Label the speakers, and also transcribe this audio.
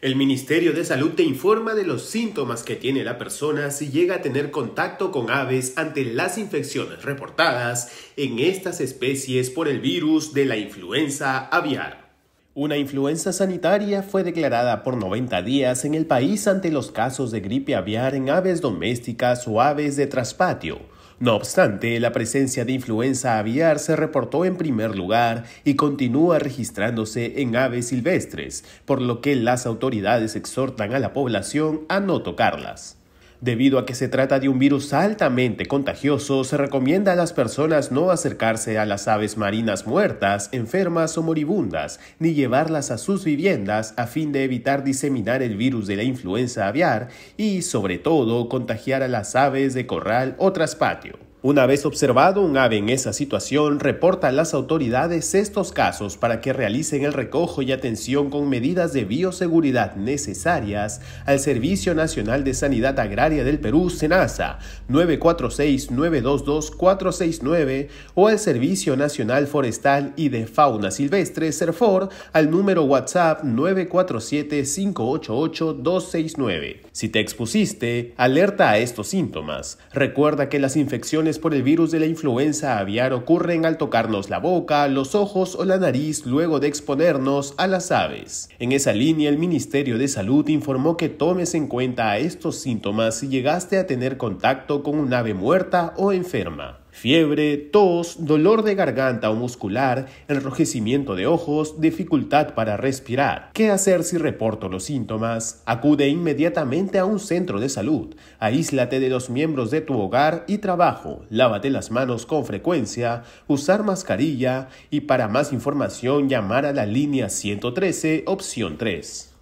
Speaker 1: El Ministerio de Salud te informa de los síntomas que tiene la persona si llega a tener contacto con aves ante las infecciones reportadas en estas especies por el virus de la influenza aviar. Una influenza sanitaria fue declarada por 90 días en el país ante los casos de gripe aviar en aves domésticas o aves de traspatio no obstante, la presencia de influenza aviar se reportó en primer lugar y continúa registrándose en aves silvestres, por lo que las autoridades exhortan a la población a no tocarlas. Debido a que se trata de un virus altamente contagioso, se recomienda a las personas no acercarse a las aves marinas muertas, enfermas o moribundas, ni llevarlas a sus viviendas a fin de evitar diseminar el virus de la influenza aviar y, sobre todo, contagiar a las aves de corral o traspatio. Una vez observado un ave en esa situación, reporta a las autoridades estos casos para que realicen el recojo y atención con medidas de bioseguridad necesarias al Servicio Nacional de Sanidad Agraria del Perú, SENASA, 946-922-469 o al Servicio Nacional Forestal y de Fauna Silvestre, SERFOR, al número WhatsApp 947-588-269. Si te expusiste, alerta a estos síntomas. Recuerda que las infecciones por el virus de la influenza aviar ocurren al tocarnos la boca, los ojos o la nariz luego de exponernos a las aves. En esa línea, el Ministerio de Salud informó que tomes en cuenta estos síntomas si llegaste a tener contacto con un ave muerta o enferma. Fiebre, tos, dolor de garganta o muscular, enrojecimiento de ojos, dificultad para respirar. ¿Qué hacer si reporto los síntomas? Acude inmediatamente a un centro de salud. Aíslate de los miembros de tu hogar y trabajo. Lávate las manos con frecuencia, usar mascarilla y para más información llamar a la línea 113, opción 3.